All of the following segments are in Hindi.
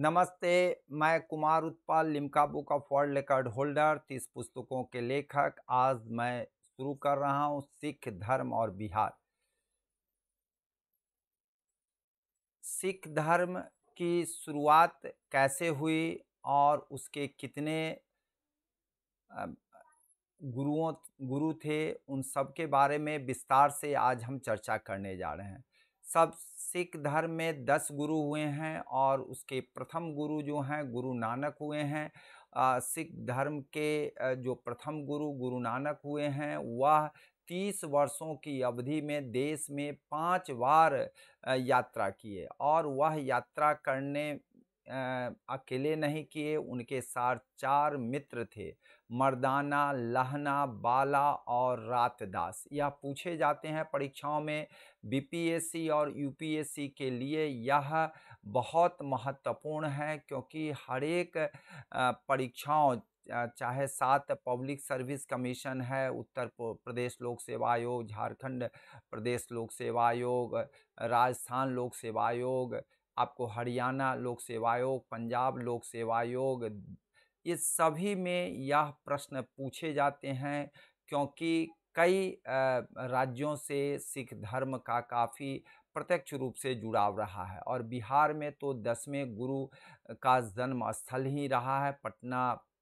नमस्ते मैं कुमार उत्पाल लिमकाबू का वर्ल्ड रिकॉर्ड होल्डर तीस पुस्तकों के लेखक आज मैं शुरू कर रहा हूँ सिख धर्म और बिहार सिख धर्म की शुरुआत कैसे हुई और उसके कितने गुरुओं गुरु थे उन सब के बारे में विस्तार से आज हम चर्चा करने जा रहे हैं सब सिख धर्म में दस गुरु हुए हैं और उसके प्रथम गुरु जो हैं गुरु नानक हुए हैं सिख धर्म के जो प्रथम गुरु गुरु नानक हुए हैं वह तीस वर्षों की अवधि में देश में पांच बार यात्रा किए और वह यात्रा करने अकेले नहीं किए उनके साथ चार मित्र थे मर्दाना लहना बाला और रातदास यह पूछे जाते हैं परीक्षाओं में बीपीएससी और यूपीएससी के लिए यह बहुत महत्वपूर्ण है क्योंकि हर एक परीक्षाओं चाहे सात पब्लिक सर्विस कमीशन है उत्तर प्रदेश लोक सेवा आयोग झारखंड प्रदेश लोक सेवा आयोग राजस्थान लोक सेवा आयोग आपको हरियाणा लोक सेवा आयोग पंजाब लोक सेवा आयोग ये सभी में यह प्रश्न पूछे जाते हैं क्योंकि कई राज्यों से सिख धर्म का काफ़ी प्रत्यक्ष रूप से जुड़ाव रहा है और बिहार में तो दसवें गुरु का जन्म स्थल ही रहा है पटना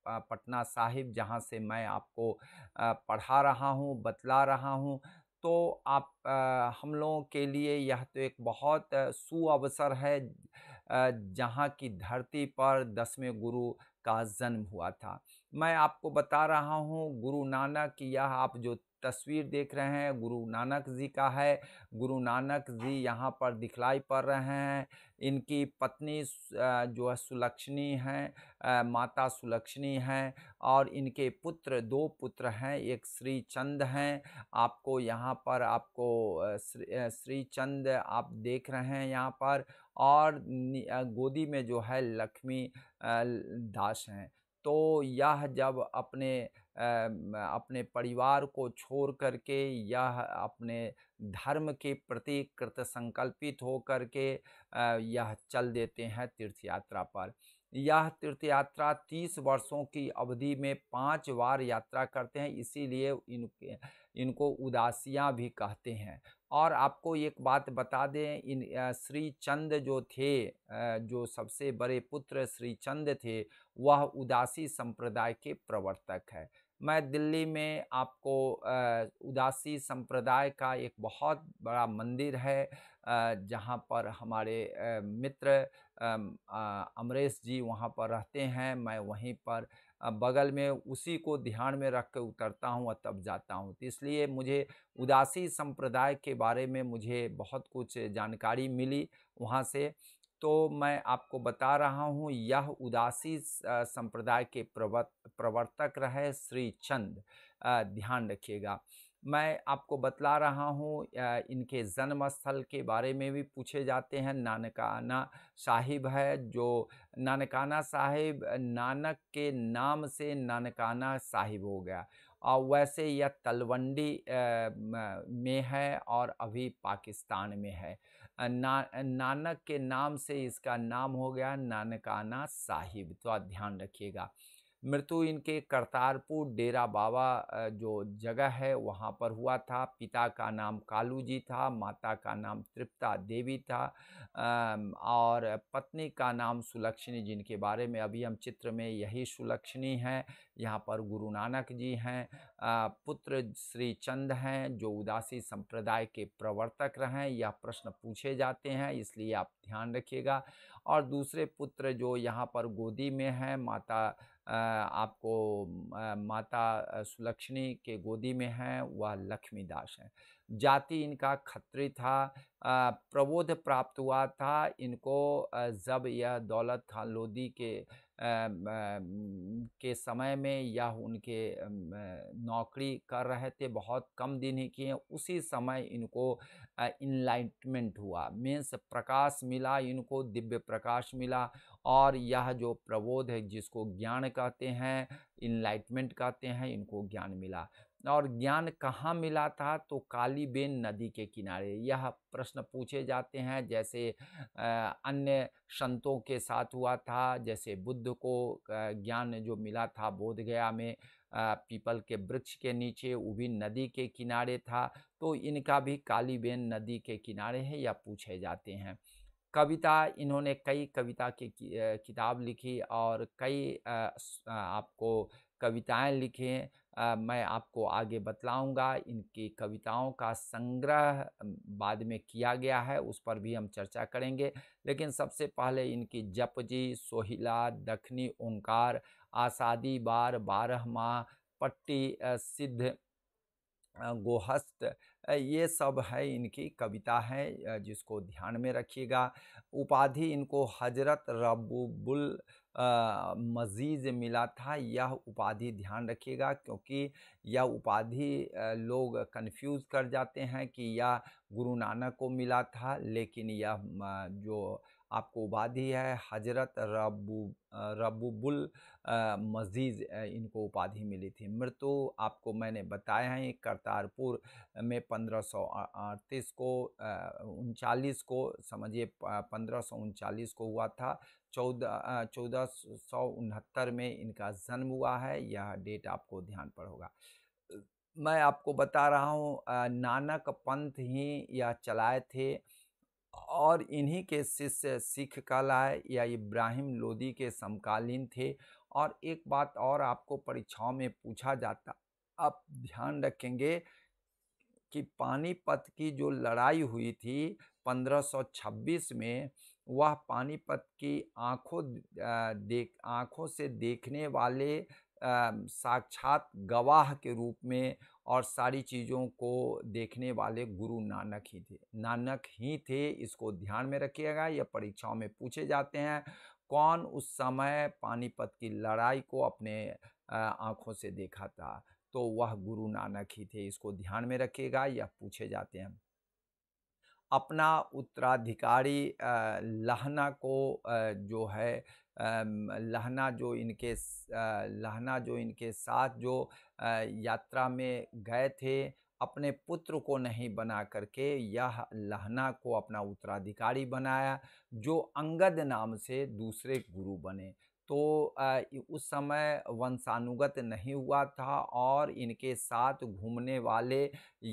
पटना साहिब जहाँ से मैं आपको पढ़ा रहा हूँ बतला रहा हूँ तो आप हम लोगों के लिए यह तो एक बहुत सुअवसर है जहाँ की धरती पर दसवें गुरु का जन्म हुआ था मैं आपको बता रहा हूँ गुरु नानक यह आप जो तस्वीर देख रहे हैं गुरु नानक जी का है गुरु नानक जी यहाँ पर दिखलाई पड़ रहे हैं इनकी पत्नी जो है सुलक्षणी हैं माता सुलक्षणी हैं और इनके पुत्र दो पुत्र हैं एक श्री चंद हैं आपको यहाँ पर आपको श्री चंद आप देख रहे हैं यहाँ पर और गोदी में जो है लक्ष्मी दास हैं तो यह जब अपने अपने परिवार को छोड़ करके यह अपने धर्म के प्रति कृत संकल्पित हो के यह चल देते हैं तीर्थ यात्रा पर यह तीर्थ यात्रा तीस वर्षों की अवधि में पांच बार यात्रा करते हैं इसीलिए इनके इनको उदासियाँ भी कहते हैं और आपको एक बात बता दें इन श्री चंद जो थे जो सबसे बड़े पुत्र श्री चंद थे वह उदासी संप्रदाय के प्रवर्तक है मैं दिल्ली में आपको उदासी संप्रदाय का एक बहुत बड़ा मंदिर है जहाँ पर हमारे मित्र अमरेश जी वहाँ पर रहते हैं मैं वहीं पर बगल में उसी को ध्यान में रख कर उतरता हूँ और तब जाता हूँ तो इसलिए मुझे उदासी संप्रदाय के बारे में मुझे बहुत कुछ जानकारी मिली वहाँ से तो मैं आपको बता रहा हूँ यह उदासी संप्रदाय के प्रवर्तक रहे श्री चंद ध्यान रखिएगा मैं आपको बतला रहा हूँ इनके जन्म स्थल के बारे में भी पूछे जाते हैं नानकाना साहिब है जो नानकाना साहिब नानक के नाम से नानकाना साहिब हो गया और वैसे यह तलवंडी में है और अभी पाकिस्तान में है ना नानक के नाम से इसका नाम हो गया नानकाना साहिब तो आप ध्यान रखिएगा मृत्यु इनके करतारपुर डेरा बाबा जो जगह है वहाँ पर हुआ था पिता का नाम कालू जी था माता का नाम तृप्ता देवी था और पत्नी का नाम सुलक्षणी जिनके बारे में अभी हम चित्र में यही सुलक्षणी हैं यहाँ पर गुरु नानक जी हैं पुत्र श्री चंद हैं जो उदासी संप्रदाय के प्रवर्तक रहे यह प्रश्न पूछे जाते हैं इसलिए आप ध्यान रखिएगा और दूसरे पुत्र जो यहाँ पर गोदी में हैं माता आपको माता सुलक्षणी के गोदी में हैं वह लक्ष्मी दास हैं जाति इनका खत्री था प्रबोध प्राप्त हुआ था इनको जब यह दौलत खान लोदी के के समय में या उनके नौकरी कर रहे थे बहुत कम दिन ही किए उसी समय इनको इनलाइटमेंट हुआ मीन्स प्रकाश मिला इनको दिव्य प्रकाश मिला और यह जो प्रबोध है जिसको ज्ञान कहते हैं इनलाइटमेंट कहते हैं इनको ज्ञान मिला और ज्ञान कहाँ मिला था तो कालीबेन नदी के किनारे यह प्रश्न पूछे जाते हैं जैसे अन्य संतों के साथ हुआ था जैसे बुद्ध को ज्ञान जो मिला था बोधगया में पीपल के वृक्ष के नीचे वो भी नदी के किनारे था तो इनका भी कालीबेन नदी के किनारे है या पूछे जाते हैं कविता इन्होंने कई कविता की किताब लिखी और कई आपको कविताएं लिखी मैं आपको आगे बतलाऊंगा इनकी कविताओं का संग्रह बाद में किया गया है उस पर भी हम चर्चा करेंगे लेकिन सबसे पहले इनकी जपजी सोहिला दखनी ओंकार आसादी बार बारह माह पट्टी सिद्ध गोहस्त ये सब है इनकी कविता है जिसको ध्यान में रखिएगा उपाधि इनको हजरत रबुबुल मजीज मिला था यह उपाधि ध्यान रखिएगा क्योंकि यह उपाधि लोग कंफ्यूज कर जाते हैं कि यह गुरु नानक को मिला था लेकिन यह जो आपको उपाधि है हजरत रबू रबुबुल मजीज़ इनको उपाधि मिली थी मृत्यु आपको मैंने बताया है करतारपुर में पंद्रह सौ अड़तीस को उनचालीस को समझिए पंद्रह सौ उनचालीस को हुआ था चौदह चौदह सौ उनहत्तर में इनका जन्म हुआ है यह डेट आपको ध्यान पर होगा मैं आपको बता रहा हूँ नानक पंथ ही यह चलाए थे और इन्हीं के शिष्य सिख कहलाए या इब्राहिम लोदी के समकालीन थे और एक बात और आपको परीक्षाओं में पूछा जाता आप ध्यान रखेंगे कि पानीपत की जो लड़ाई हुई थी 1526 में वह पानीपत की आंखों देख आँखों से देखने वाले साक्षात गवाह के रूप में और सारी चीज़ों को देखने वाले गुरु नानक ही थे नानक ही थे इसको ध्यान में रखिएगा यह परीक्षाओं में पूछे जाते हैं कौन उस समय पानीपत की लड़ाई को अपने आँखों से देखा था तो वह गुरु नानक ही थे इसको ध्यान में रखिएगा यह पूछे जाते हैं अपना उत्तराधिकारी लहना को जो है लहना जो इनके लहना जो इनके साथ जो यात्रा में गए थे अपने पुत्र को नहीं बना करके यह लहना को अपना उत्तराधिकारी बनाया जो अंगद नाम से दूसरे गुरु बने तो उस समय वंशानुगत नहीं हुआ था और इनके साथ घूमने वाले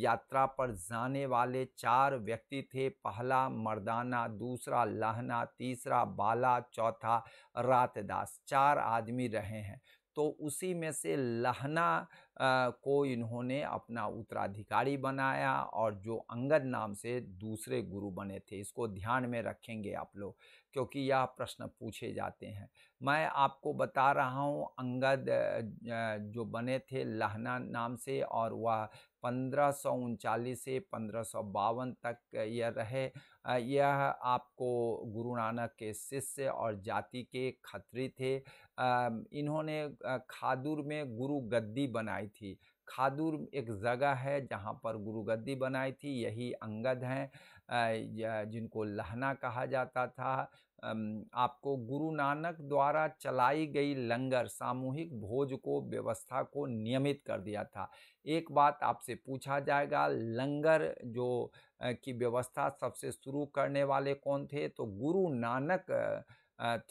यात्रा पर जाने वाले चार व्यक्ति थे पहला मर्दाना दूसरा लहना तीसरा बाला चौथा रातदास चार आदमी रहे हैं तो उसी में से लहना को इन्होंने अपना उत्तराधिकारी बनाया और जो अंगद नाम से दूसरे गुरु बने थे इसको ध्यान में रखेंगे आप लोग क्योंकि यह प्रश्न पूछे जाते हैं मैं आपको बता रहा हूँ अंगद जो बने थे लहना नाम से और वह पंद्रह से पंद्रह तक यह रहे यह आपको गुरु नानक के शिष्य और जाति के खत्री थे इन्होंने खादुर में गुरु गद्दी बनाई थी खादुर एक जगह है जहाँ पर गुरुगद्दी बनाई थी यही अंगद हैं जिनको लहना कहा जाता था आपको गुरु नानक द्वारा चलाई गई लंगर सामूहिक भोज को व्यवस्था को नियमित कर दिया था एक बात आपसे पूछा जाएगा लंगर जो की व्यवस्था सबसे शुरू करने वाले कौन थे तो गुरु नानक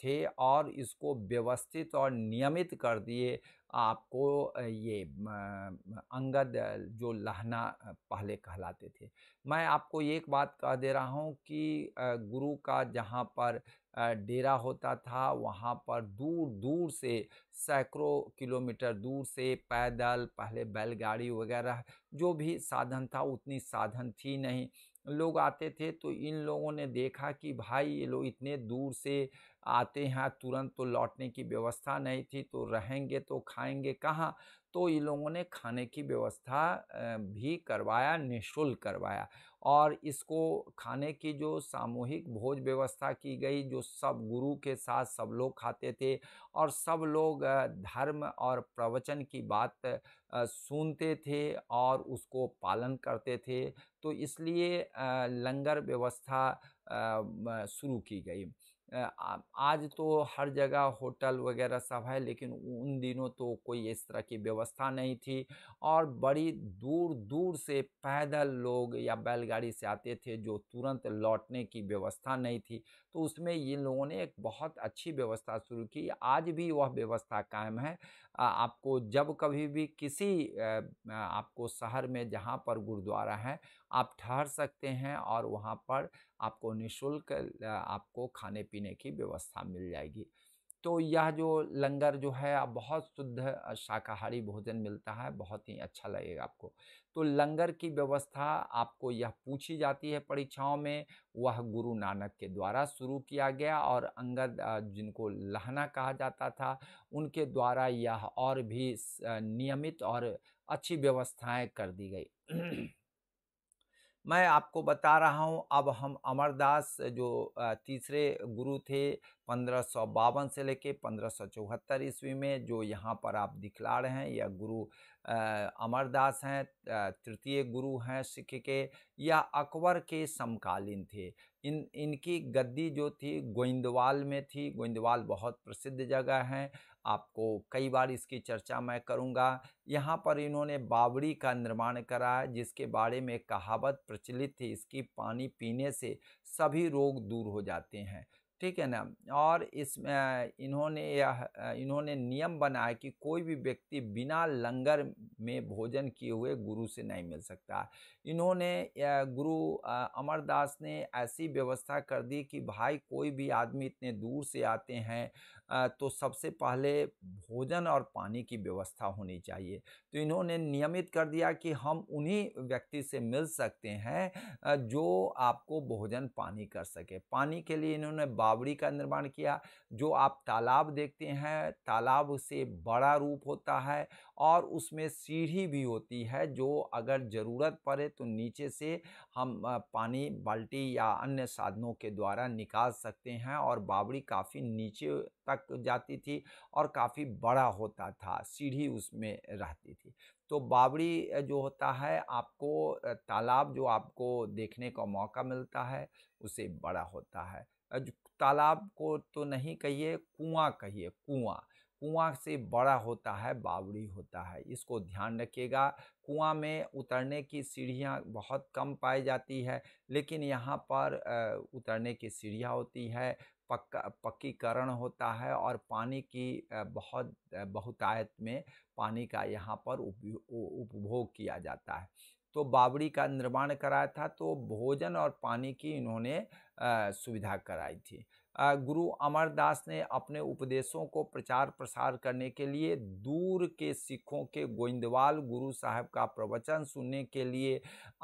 थे और इसको व्यवस्थित और नियमित कर दिए आपको ये अंगद जो लहना पहले कहलाते थे मैं आपको एक बात कह दे रहा हूँ कि गुरु का जहाँ पर डेरा होता था वहाँ पर दूर दूर से सैकड़ों किलोमीटर दूर से पैदल पहले बैलगाड़ी वगैरह जो भी साधन था उतनी साधन थी नहीं लोग आते थे तो इन लोगों ने देखा कि भाई ये लोग इतने दूर से आते हैं तुरंत तो लौटने की व्यवस्था नहीं थी तो रहेंगे तो खाएंगे कहाँ तो इन लोगों ने खाने की व्यवस्था भी करवाया निःशुल्क करवाया और इसको खाने की जो सामूहिक भोज व्यवस्था की गई जो सब गुरु के साथ सब लोग खाते थे और सब लोग धर्म और प्रवचन की बात सुनते थे और उसको पालन करते थे तो इसलिए लंगर व्यवस्था शुरू की गई आज तो हर जगह होटल वगैरह सब है लेकिन उन दिनों तो कोई इस तरह की व्यवस्था नहीं थी और बड़ी दूर दूर से पैदल लोग या बैलगाड़ी से आते थे जो तुरंत लौटने की व्यवस्था नहीं थी तो उसमें इन लोगों ने एक बहुत अच्छी व्यवस्था शुरू की आज भी वह व्यवस्था कायम है आपको जब कभी भी किसी आपको शहर में जहाँ पर गुरुद्वारा है आप ठहर सकते हैं और वहाँ पर आपको निशुल्क आपको खाने पीने की व्यवस्था मिल जाएगी तो यह जो लंगर जो है आप बहुत शुद्ध शाकाहारी भोजन मिलता है बहुत ही अच्छा लगेगा आपको तो लंगर की व्यवस्था आपको यह पूछी जाती है परीक्षाओं में वह गुरु नानक के द्वारा शुरू किया गया और अंगद जिनको लहना कहा जाता था उनके द्वारा यह और भी नियमित और अच्छी व्यवस्थाएं कर दी गई मैं आपको बता रहा हूँ अब हम अमरदास जो तीसरे गुरु थे पंद्रह से लेके पंद्रह ईस्वी में जो यहाँ पर आप दिखला रहे हैं या गुरु अमरदास हैं तृतीय गुरु हैं सिख के या अकबर के समकालीन थे इन इनकी गद्दी जो थी गोइंदवाल में थी गोइंदवाल बहुत प्रसिद्ध जगह है आपको कई बार इसकी चर्चा मैं करूंगा यहाँ पर इन्होंने बावड़ी का निर्माण कराया जिसके बारे में कहावत प्रचलित थी इसकी पानी पीने से सभी रोग दूर हो जाते हैं ठीक है ना और इस इन्होंने यह इन्होंने नियम बनाया कि कोई भी व्यक्ति बिना लंगर में भोजन किए हुए गुरु से नहीं मिल सकता इन्होंने गुरु अमरदास ने ऐसी व्यवस्था कर दी कि भाई कोई भी आदमी इतने दूर से आते हैं तो सबसे पहले भोजन और पानी की व्यवस्था होनी चाहिए तो इन्होंने नियमित कर दिया कि हम उन्हीं व्यक्ति से मिल सकते हैं जो आपको भोजन पानी कर सके पानी के लिए इन्होंने बावड़ी का निर्माण किया जो आप तालाब देखते हैं तालाब से बड़ा रूप होता है और उसमें सीढ़ी भी होती है जो अगर ज़रूरत पड़े तो नीचे से हम पानी बाल्टी या अन्य साधनों के द्वारा निकाल सकते हैं और बावड़ी काफ़ी नीचे तक जाती थी और काफ़ी बड़ा होता था सीढ़ी उसमें रहती थी तो बावड़ी जो होता है आपको तालाब जो आपको देखने का मौका मिलता है उसे बड़ा होता है तालाब को तो नहीं कहिए कुआं कहिए कुआं कुआं से बड़ा होता है बावड़ी होता है इसको ध्यान रखिएगा कुआं में उतरने की सीढ़ियाँ बहुत कम पाई जाती है लेकिन यहाँ पर उतरने की सीढ़ियाँ होती है पक्का पक्कीकरण होता है और पानी की बहुत बहुतायत में पानी का यहाँ पर उपभोग किया जाता है तो बावड़ी का निर्माण कराया था तो भोजन और पानी की इन्होंने सुविधा कराई थी गुरु अमरदास ने अपने उपदेशों को प्रचार प्रसार करने के लिए दूर के सिखों के गोइंदवाल गुरु साहब का प्रवचन सुनने के लिए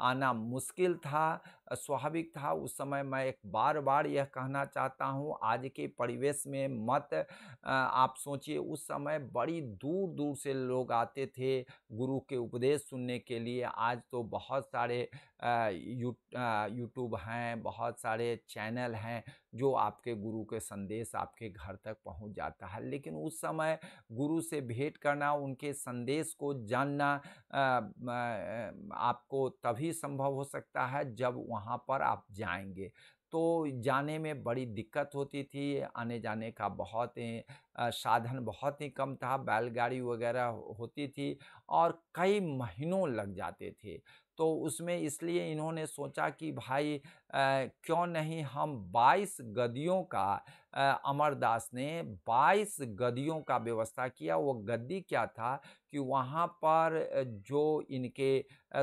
आना मुश्किल था स्वाभाविक था उस समय मैं एक बार बार यह कहना चाहता हूँ आज के परिवेश में मत आप सोचिए उस समय बड़ी दूर दूर से लोग आते थे गुरु के उपदेश सुनने के लिए आज तो बहुत सारे यू यूट्यूब हैं बहुत सारे चैनल हैं जो आपके गुरु के संदेश आपके घर तक पहुंच जाता है लेकिन उस समय गुरु से भेंट करना उनके संदेश को जानना आपको तभी संभव हो सकता है जब वहाँ पर आप जाएंगे तो जाने में बड़ी दिक्कत होती थी आने जाने का बहुत ही साधन बहुत ही कम था बैलगाड़ी वगैरह होती थी और कई महीनों लग जाते थे तो उसमें इसलिए इन्होंने सोचा कि भाई क्यों नहीं हम 22 गदियों का अमरदास ने 22 गदियों का व्यवस्था किया वो गद्दी क्या था कि वहाँ पर जो इनके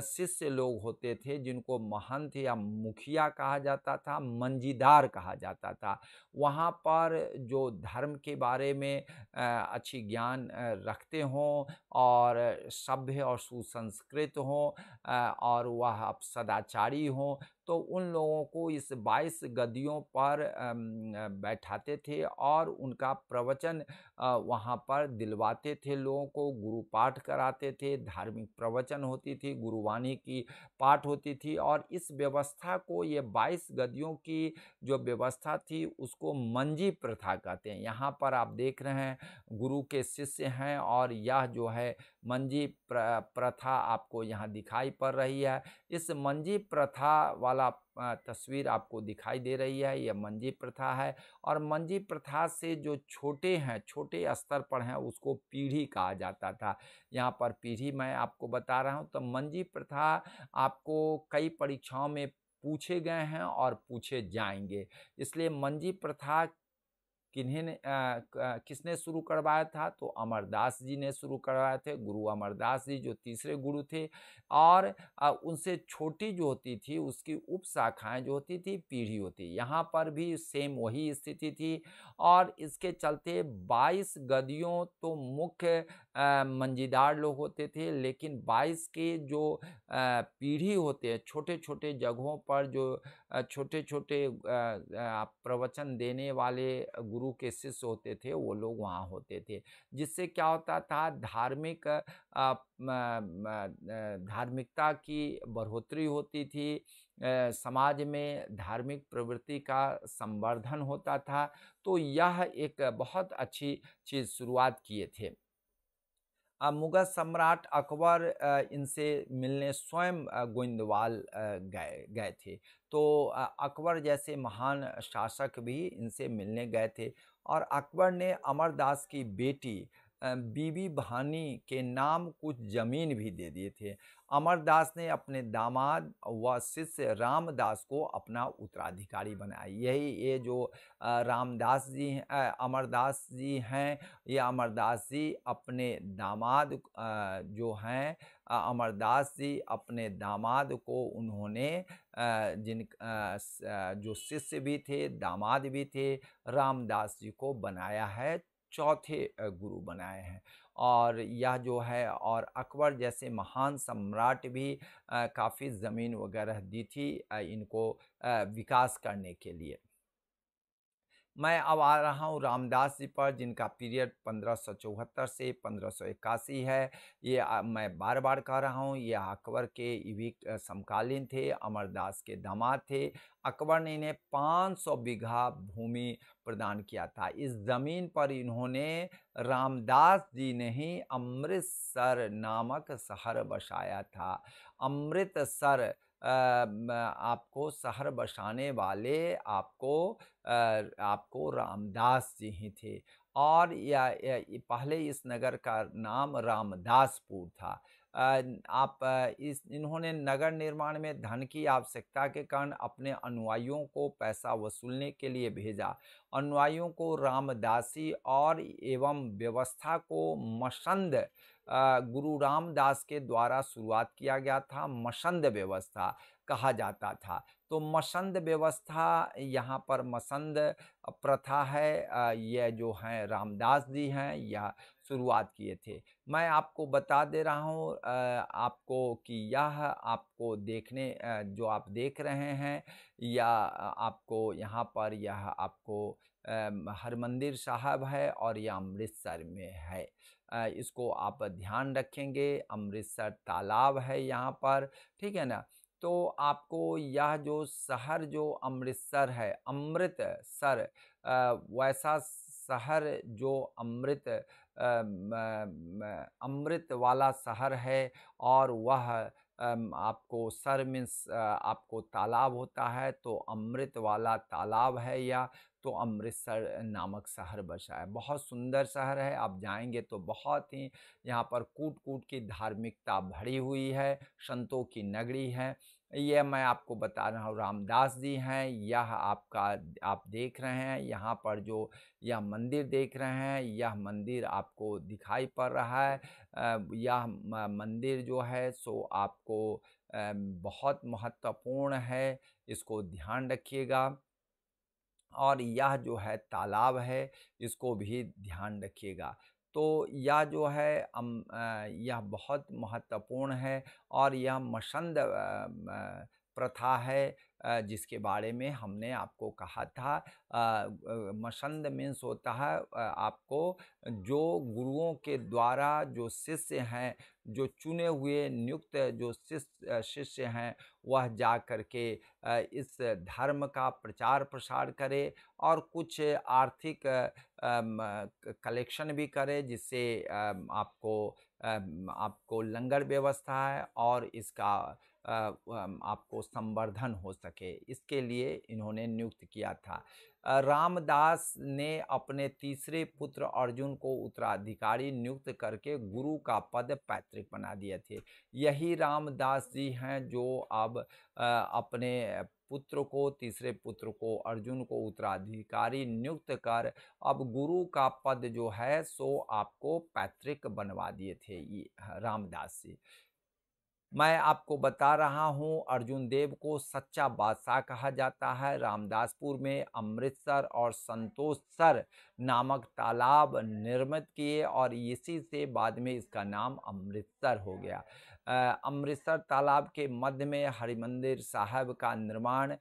शिष्य लोग होते थे जिनको महंत या मुखिया कहा जाता था मंजीदार कहा जाता था वहाँ पर जो धर्म के बारे में अच्छी ज्ञान रखते हों और सभ्य और सुसंस्कृत हों और वह अब सदाचारी हों तो उन लोगों को इस बाईस गदियों पर बैठाते थे और उनका प्रवचन वहाँ पर दिलवाते थे लोगों को गुरु पाठ कराते थे धार्मिक प्रवचन होती थी गुरुवाणी की पाठ होती थी और इस व्यवस्था को ये बाईस गदियों की जो व्यवस्था थी उसको मंजी प्रथा कहते हैं यहाँ पर आप देख रहे हैं गुरु के शिष्य हैं और यह जो है मंजी प्र प्रथा आपको यहाँ दिखाई पड़ रही है इस मंजी प्रथा वाला तस्वीर आपको दिखाई दे रही है यह मंजी प्रथा है और मंजी प्रथा से जो छोटे हैं छोटे स्तर पर हैं उसको पीढ़ी कहा जाता था यहाँ पर पीढ़ी मैं आपको बता रहा हूँ तो मंजी प्रथा आपको कई परीक्षाओं में पूछे गए हैं और पूछे जाएंगे इसलिए मंजी प्रथा किन्हें ने किसने शुरू करवाया था तो अमरदास जी ने शुरू करवाए थे गुरु अमरदास जी जो तीसरे गुरु थे और उनसे छोटी जो होती थी उसकी उप शाखाएँ जो होती थी पीढ़ी होती यहाँ पर भी सेम वही स्थिति थी और इसके चलते 22 गदियों तो मुख्य मंजीदार लोग होते थे लेकिन बाईस के जो पीढ़ी होते हैं छोटे छोटे जगहों पर जो छोटे छोटे प्रवचन देने वाले गुरु के शिष्य होते थे वो लोग वहाँ होते थे जिससे क्या होता था धार्मिक धार्मिकता की बढ़ोतरी होती थी समाज में धार्मिक प्रवृत्ति का संवर्धन होता था तो यह एक बहुत अच्छी चीज़ शुरुआत किए थे मुगल सम्राट अकबर इनसे मिलने स्वयं गोइंदवाल गए गए थे तो अकबर जैसे महान शासक भी इनसे मिलने गए थे और अकबर ने अमरदास की बेटी बीबी भानी के नाम कुछ ज़मीन भी दे दिए थे अमरदास ने अपने दामाद व शिष्य रामदास को अपना उत्तराधिकारी बनाया यही ये जो रामदास जी अमरदास जी हैं ये अमरदास जी अपने दामाद जो हैं अमरदास जी अपने दामाद को उन्होंने जिन जो शिष्य भी थे दामाद भी थे रामदास जी को बनाया है चौथे गुरु बनाए हैं और यह जो है और अकबर जैसे महान सम्राट भी काफ़ी ज़मीन वगैरह दी थी इनको विकास करने के लिए मैं अब आ रहा हूँ रामदास जी पर जिनका पीरियड पंद्रह से पंद्रह है ये आ, मैं बार बार कह रहा हूँ ये अकबर के इवी समकालीन थे अमरदास के दामाद थे अकबर ने इन्हें 500 बीघा भूमि प्रदान किया था इस ज़मीन पर इन्होंने रामदास जी ने ही अमृतसर नामक शहर बसाया था अमृतसर आपको सहर बसाने वाले आपको आपको रामदास जी ही थे और या, या पहले इस नगर का नाम रामदासपुर था आप इस इन्होंने नगर निर्माण में धन की आवश्यकता के कारण अपने अनुयायियों को पैसा वसूलने के लिए भेजा अनुयायियों को रामदासी और एवं व्यवस्था को मसंद गुरु रामदास के द्वारा शुरुआत किया गया था मसंद व्यवस्था कहा जाता था तो मसंद व्यवस्था यहाँ पर मसंद प्रथा है यह जो हैं रामदास जी हैं यह शुरुआत किए थे मैं आपको बता दे रहा हूँ आपको कि यह आपको देखने जो आप देख रहे हैं या आपको यहाँ पर यह आपको हर मंदिर साहब है और यह अमृतसर में है इसको आप ध्यान रखेंगे अमृतसर तालाब है यहाँ पर ठीक है ना तो आपको यह जो शहर जो अमृतसर है अमृतसर वैसा शहर जो अमृत अमृत वाला शहर है और वह आपको सर मीन्स आपको तालाब होता है तो अमृत वाला तालाब है या तो अमृतसर नामक शहर बसा है बहुत सुंदर शहर है आप जाएंगे तो बहुत ही यहाँ पर कूट कूट की धार्मिकता भरी हुई है संतों की नगरी है यह मैं आपको बता रहा हूँ रामदास जी हैं यह आपका आप देख रहे हैं यहाँ पर जो यह मंदिर देख रहे हैं यह मंदिर आपको दिखाई पड़ रहा है यह मंदिर जो है सो आपको बहुत महत्वपूर्ण है इसको ध्यान रखिएगा और यह जो है तालाब है इसको भी ध्यान रखिएगा तो यह जो है यह बहुत महत्वपूर्ण है और यह मसंद प्रथा है जिसके बारे में हमने आपको कहा था मसंद मीन्स होता है आपको जो गुरुओं के द्वारा जो शिष्य हैं जो चुने हुए नियुक्त जो शिष्य शिष्य हैं वह जा कर के इस धर्म का प्रचार प्रसार करे और कुछ आर्थिक कलेक्शन भी करे जिससे आपको आपको लंगर व्यवस्था है और इसका आपको संवर्धन हो सके इसके लिए इन्होंने नियुक्त किया था रामदास ने अपने तीसरे पुत्र अर्जुन को उत्तराधिकारी नियुक्त करके गुरु का पद पैतृक बना दिए थे यही रामदास जी हैं जो अब अपने पुत्र को तीसरे पुत्र को अर्जुन को उत्तराधिकारी नियुक्त कर अब गुरु का पद जो है सो आपको पैतृक बनवा दिए थे ये रामदास जी मैं आपको बता रहा हूं अर्जुन देव को सच्चा बादशाह कहा जाता है रामदासपुर में अमृतसर और संतोषसर नामक तालाब निर्मित किए और इसी से बाद में इसका नाम अमृतसर हो गया अमृतसर तालाब के मध्य में हरिमंदिर साहब का निर्माण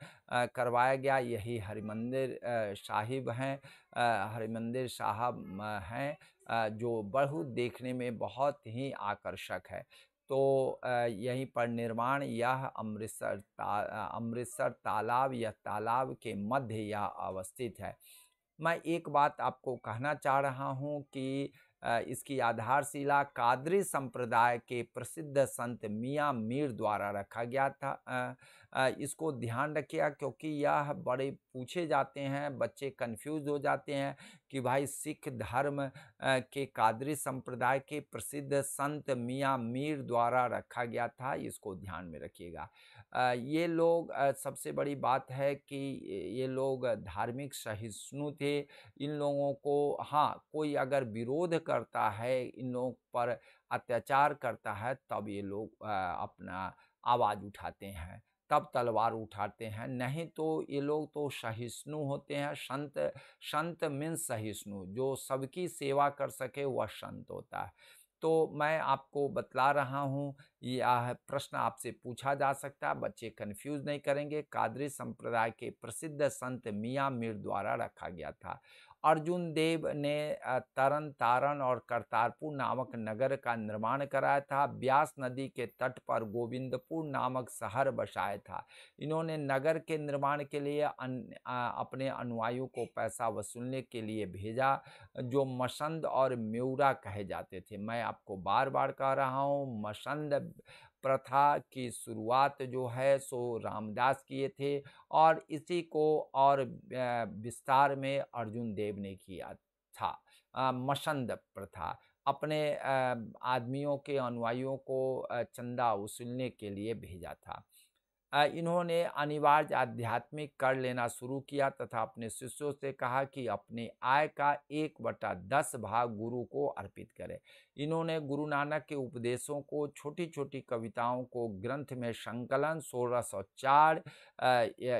करवाया गया यही हरिमंदिर साहिब हैं हरिमंदिर साहब हैं जो बहुत देखने में बहुत ही आकर्षक है तो यहीं पर निर्माण यह अमृतसर ता अमृतसर तालाब या तालाब के मध्य यह अवस्थित है मैं एक बात आपको कहना चाह रहा हूँ कि इसकी आधारशिला कादरी संप्रदाय के प्रसिद्ध संत मियाँ मीर द्वारा रखा गया था इसको ध्यान रखिएगा क्योंकि यह बड़े पूछे जाते हैं बच्चे कंफ्यूज हो जाते हैं कि भाई सिख धर्म के कादरी संप्रदाय के प्रसिद्ध संत मियाँ मीर द्वारा रखा गया था इसको ध्यान में रखिएगा ये लोग सबसे बड़ी बात है कि ये लोग धार्मिक सहिष्णु थे इन लोगों को हाँ कोई अगर विरोध करता है इन लोगों पर अत्याचार करता है तब ये लोग अपना आवाज़ उठाते हैं तब तलवार उठाते हैं नहीं तो ये लोग तो सहिष्णु होते हैं संत संत मीन्स सहिष्णु जो सबकी सेवा कर सके वह संत होता है तो मैं आपको बतला रहा हूँ यह प्रश्न आपसे पूछा जा सकता है बच्चे कन्फ्यूज नहीं करेंगे कादरी संप्रदाय के प्रसिद्ध संत मियाँ मीर द्वारा रखा गया था अर्जुन देव ने तरन तारण और करतारपुर नामक नगर का निर्माण कराया था ब्यास नदी के तट पर गोविंदपुर नामक शहर बसाया था इन्होंने नगर के निर्माण के लिए अन, अपने अनुयायियों को पैसा वसूलने के लिए भेजा जो मसंद और म्यूरा कहे जाते थे मैं आपको बार बार कह रहा हूँ मसंद प्रथा की शुरुआत जो है सो रामदास किए थे और इसी को और विस्तार में अर्जुन देव ने किया था मसंद प्रथा अपने आदमियों के अनुयायियों को चंदा वसूलने के लिए भेजा था इन्होंने अनिवार्य आध्यात्मिक कर लेना शुरू किया तथा अपने शिष्यों से कहा कि अपने आय का एक बटा दस भाग गुरु को अर्पित करें इन्होंने गुरु नानक के उपदेशों को छोटी छोटी कविताओं को ग्रंथ में संकलन सोलह सौ चार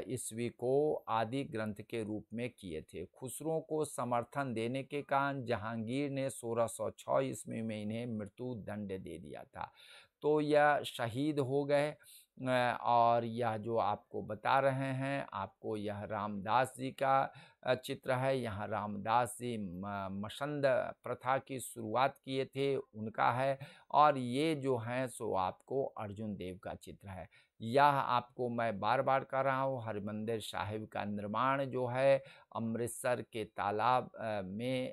ईस्वी को आदि ग्रंथ के रूप में किए थे खुसरों को समर्थन देने के कारण जहांगीर ने सोलह सौ छः ईस्वी में इन्हें मृत्यु दंड दे दिया था तो यह शहीद हो गए और यह जो आपको बता रहे हैं आपको यह रामदास जी का चित्र है यहाँ रामदास जी मसंद प्रथा की शुरुआत किए थे उनका है और ये जो है सो आपको अर्जुन देव का चित्र है यह आपको मैं बार बार कह रहा हूँ हरिमंदिर साहिब का निर्माण जो है अमृतसर के तालाब में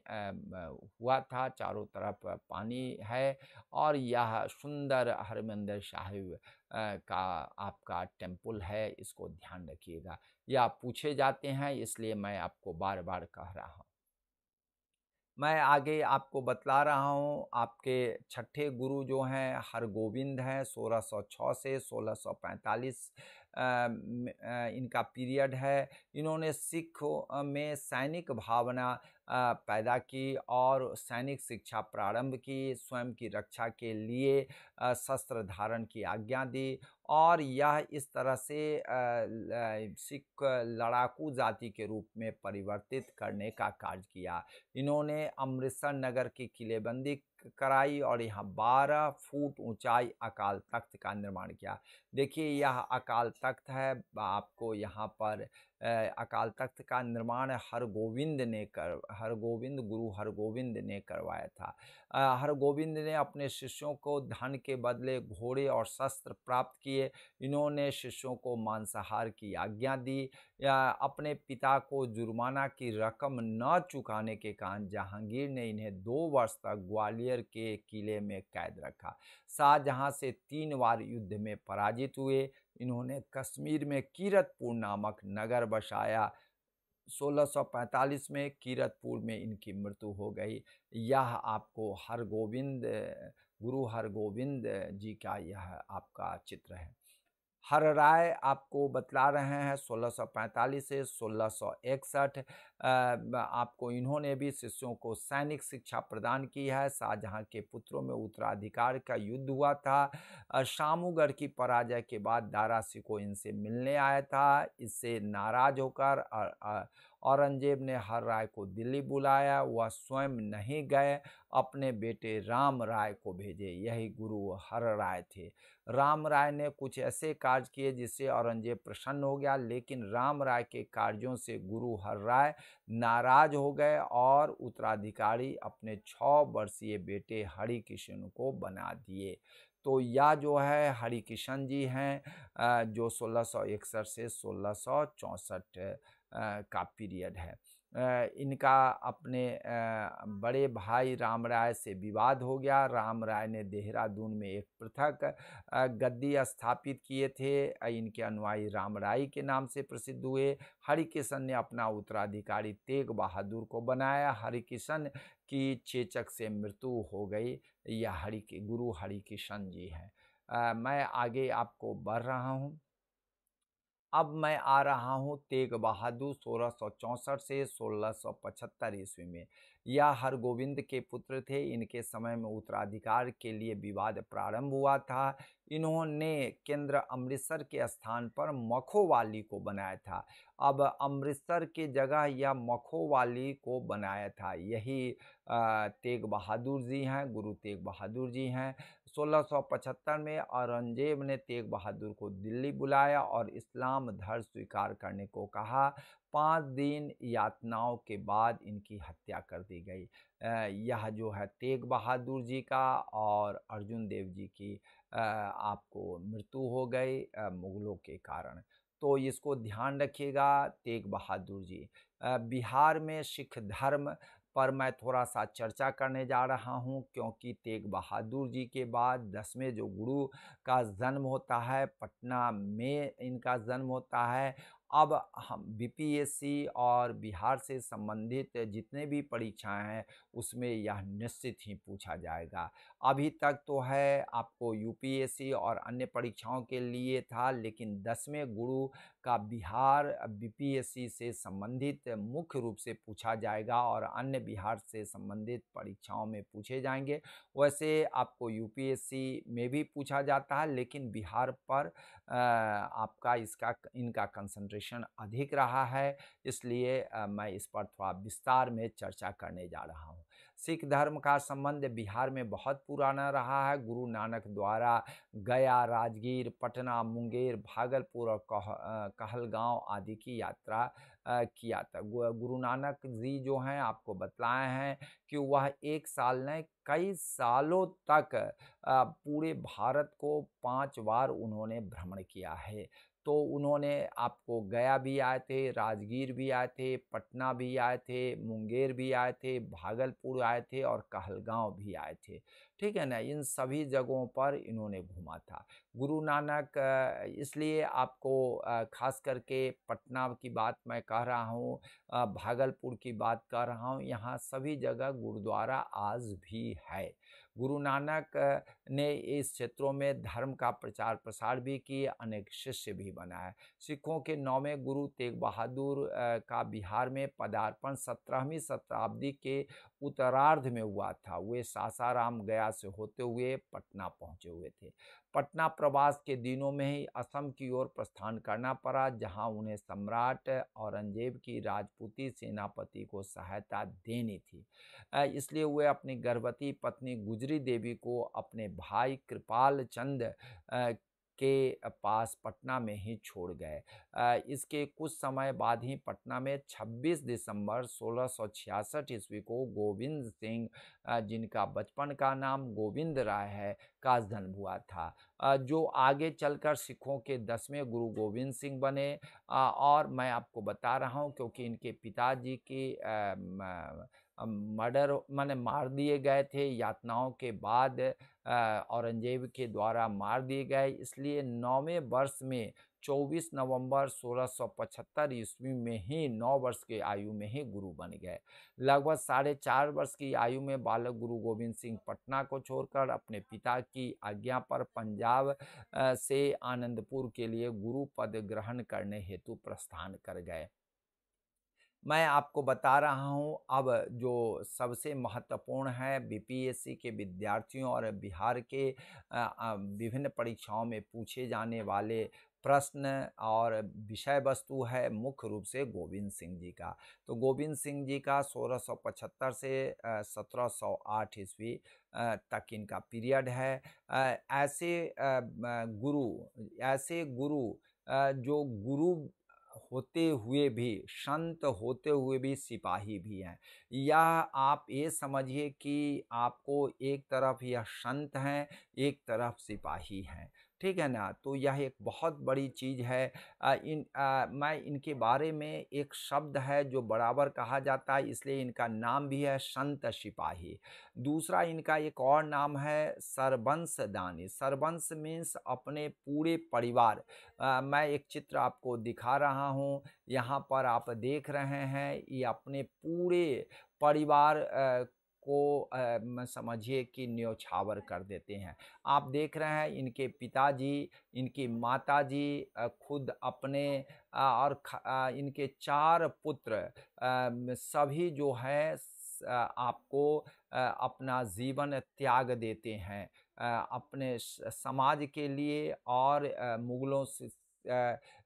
हुआ था चारों तरफ पानी है और यह सुंदर हरिमंदिर साहिब का आपका टेम्पल है इसको ध्यान रखिएगा या पूछे जाते हैं इसलिए मैं आपको बार बार कह रहा हूँ मैं आगे आपको बतला रहा हूँ आपके छठे गुरु जो हैं हरगोविंद हैं 1606 से 1645 इनका पीरियड है इन्होंने सिख में सैनिक भावना पैदा की और सैनिक शिक्षा प्रारंभ की स्वयं की रक्षा के लिए शस्त्र धारण की आज्ञा दी और यह इस तरह से सिख लड़ाकू जाति के रूप में परिवर्तित करने का कार्य किया इन्होंने अमृतसर नगर की किलेबंदी कराई और यहाँ 12 फुट ऊंचाई अकाल तख्त का निर्माण किया देखिए यह अकाल तख्त है आपको यहाँ पर अकाल तख्त का निर्माण हरगोविंद ने कर हरगोविंद गुरु हरगोविंद ने करवाया था हरगोविंद ने अपने शिष्यों को धन के बदले घोड़े और शस्त्र प्राप्त किए इन्होंने शिष्यों को मांसाहार की आज्ञा दी अपने पिता को जुर्माना की रकम न चुकाने के कारण जहांगीर ने इन्हें दो वर्ष तक ग्वालियर के किले में कैद रखा शाहजहाँ से तीन बार युद्ध में पराजित हुए इन्होंने कश्मीर में कीरतपुर नामक नगर बसाया 1645 में कीरतपुर में इनकी मृत्यु हो गई यह आपको हरगोविंद गुरु हरगोविंद जी का यह आपका चित्र है हर राय आपको बतला रहे हैं 1645 से 1661 आपको इन्होंने भी शिष्यों को सैनिक शिक्षा प्रदान की है शाहजहाँ के पुत्रों में उत्तराधिकार का युद्ध हुआ था शामूगढ़ की पराजय के बाद सिंह को इनसे मिलने आया था इससे नाराज होकर औरंगजेब ने हर राय को दिल्ली बुलाया वह स्वयं नहीं गए अपने बेटे राम राय को भेजे यही गुरु हर राय थे राम राय ने कुछ ऐसे कार्य किए जिससे औरंगजेब प्रसन्न हो गया लेकिन राम राय के कार्यों से गुरु हर राय नाराज हो गए और उत्तराधिकारी अपने छ वर्षीय बेटे हरि कृष्ण को बना दिए तो यह जो है हरि किशन जी हैं जो सोलह सौ इकसठ से सोलह सौ चौंसठ का पीरियड है इनका अपने बड़े भाई राम राय से विवाद हो गया राम राय ने देहरादून में एक पृथक गद्दी स्थापित किए थे इनके अनुयायी राम राय के नाम से प्रसिद्ध हुए हरिकिशन ने अपना उत्तराधिकारी तेग बहादुर को बनाया हरिकिशन की चेचक से मृत्यु हो गई यह हरि गुरु हरिकिशन जी हैं मैं आगे आपको बढ़ रहा हूँ अब मैं आ रहा हूँ तेग बहादुर सोलह से पचहत्तर ईस्वी में यह हरगोविंद के पुत्र थे इनके समय में उत्तराधिकार के लिए विवाद प्रारंभ हुआ था इन्होंने केंद्र अमृतसर के स्थान पर मखोवाली को बनाया था अब अमृतसर के जगह यह मखोवाली को बनाया था यही तेग बहादुर जी हैं गुरु तेग बहादुर जी हैं 1675 में औरंगजेब ने तेग बहादुर को दिल्ली बुलाया और इस्लाम धर्म स्वीकार करने को कहा पाँच दिन यातनाओं के बाद इनकी हत्या कर दी गई यह जो है तेग बहादुर जी का और अर्जुन देव जी की आपको मृत्यु हो गई मुग़लों के कारण तो इसको ध्यान रखिएगा तेग बहादुर जी बिहार में सिख धर्म पर मैं थोड़ा सा चर्चा करने जा रहा हूँ क्योंकि तेग बहादुर जी के बाद दसवें जो गुरु का जन्म होता है पटना में इनका जन्म होता है अब हम बीपीएससी और बिहार से संबंधित जितने भी परीक्षाएं हैं उसमें यह निश्चित ही पूछा जाएगा अभी तक तो है आपको यूपीएससी और अन्य परीक्षाओं के लिए था लेकिन दसवें गुरु का बिहार बीपीएससी से संबंधित मुख्य रूप से पूछा जाएगा और अन्य बिहार से संबंधित परीक्षाओं में पूछे जाएंगे वैसे आपको यूपीएससी में भी पूछा जाता है लेकिन बिहार पर आपका इसका इनका कंसंट्रेशन अधिक रहा है इसलिए मैं इस पर थोड़ा विस्तार में चर्चा करने जा रहा हूँ सिख धर्म का संबंध बिहार में बहुत पुराना रहा है गुरु नानक द्वारा गया राजगीर पटना मुंगेर भागलपुर और कह, कहलगांव आदि की यात्रा किया था गुरु नानक जी जो हैं आपको बतलाए हैं कि वह एक साल ने कई सालों तक पूरे भारत को पांच बार उन्होंने भ्रमण किया है तो उन्होंने आपको गया भी आए थे राजगीर भी आए थे पटना भी आए थे मुंगेर भी आए थे भागलपुर आए थे और कहलगांव भी आए थे ठीक है ना इन सभी जगहों पर इन्होंने घूमा था गुरु नानक इसलिए आपको खास करके पटना की बात मैं कह रहा हूँ भागलपुर की बात कर रहा हूँ यहाँ सभी जगह गुरुद्वारा आज भी है गुरु नानक ने इस क्षेत्रों में धर्म का प्रचार प्रसार भी किए अनेक शिष्य भी बनाए सिखों के नौवें गुरु तेग बहादुर का बिहार में पदार्पण सत्रहवीं शताब्दी के उत्तरार्ध में हुआ था वे सासाराम गया से होते हुए पटना पहुँचे हुए थे पटना प्रवास के दिनों में ही असम की ओर प्रस्थान करना पड़ा जहां उन्हें सम्राट औरंगजेब की राजपूती सेनापति को सहायता देनी थी इसलिए वे अपनी गर्भवती पत्नी गुजरी देवी को अपने भाई कृपाल चंद के पास पटना में ही छोड़ गए इसके कुछ समय बाद ही पटना में 26 दिसंबर सोलह ईस्वी को गोविंद सिंह जिनका बचपन का नाम गोविंद राय है का जन्म हुआ था जो आगे चलकर सिखों के दसवें गुरु गोविंद सिंह बने और मैं आपको बता रहा हूँ क्योंकि इनके पिताजी की मर्डर माने मार दिए गए थे यातनाओं के बाद औरंगजेब के द्वारा मार दिए गए इसलिए नौवें वर्ष में 24 नवंबर 1675 ईस्वी में ही नौ वर्ष के आयु में ही गुरु बन गए लगभग साढ़े चार वर्ष की आयु में बालक गुरु गोविंद सिंह पटना को छोड़कर अपने पिता की आज्ञा पर पंजाब से आनंदपुर के लिए गुरु पद ग्रहण करने हेतु प्रस्थान कर गए मैं आपको बता रहा हूं अब जो सबसे महत्वपूर्ण है बीपीएससी के विद्यार्थियों और बिहार के विभिन्न परीक्षाओं में पूछे जाने वाले प्रश्न और विषय वस्तु है मुख्य रूप से गोविंद सिंह जी का तो गोविंद सिंह जी का 1675 से 1708 ईस्वी तक इनका पीरियड है ऐसे गुरु ऐसे गुरु जो गुरु होते हुए भी शांत होते हुए भी सिपाही भी हैं यह आप ये समझिए कि आपको एक तरफ यह संत हैं एक तरफ सिपाही हैं ठीक है ना तो यह एक बहुत बड़ी चीज़ है आ, इन आ, मैं इनके बारे में एक शब्द है जो बराबर कहा जाता है इसलिए इनका नाम भी है संत सिपाही दूसरा इनका एक और नाम है सरबंश दानी सरबंश मीन्स अपने पूरे परिवार आ, मैं एक चित्र आपको दिखा रहा हूँ यहाँ पर आप देख रहे हैं ये अपने पूरे परिवार को समझिए कि न्योछावर कर देते हैं आप देख रहे हैं इनके पिताजी इनकी माताजी खुद अपने और इनके चार पुत्र सभी जो है आपको अपना जीवन त्याग देते हैं अपने समाज के लिए और मुग़लों से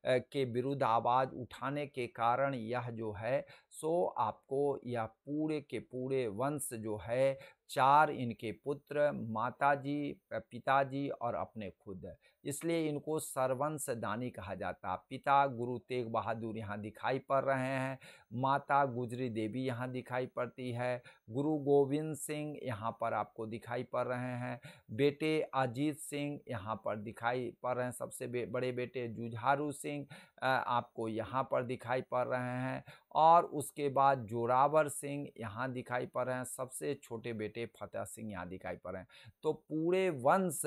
के विरुद्ध आवाज़ उठाने के कारण यह जो है सो आपको यह पूरे के पूरे वंश जो है चार इनके पुत्र माताजी पिताजी और अपने खुद इसलिए इनको सर्वंशदानी कहा जाता पिता गुरु तेग बहादुर यहाँ दिखाई पड़ रहे हैं माता गुजरी देवी यहाँ दिखाई पड़ती है गुरु गोविंद सिंह यहाँ पर आपको दिखाई पड़ रहे हैं बेटे अजीत सिंह यहाँ पर दिखाई पड़ रहे हैं सबसे बड़े बेटे जुझारू सिंह सिंह आपको यहाँ पर दिखाई पड़ रहे हैं और उसके बाद जोरावर सिंह यहाँ दिखाई पड़ रहे हैं सबसे छोटे बेटे फतेह सिंह यहाँ दिखाई पड़ रहे हैं तो पूरे वंश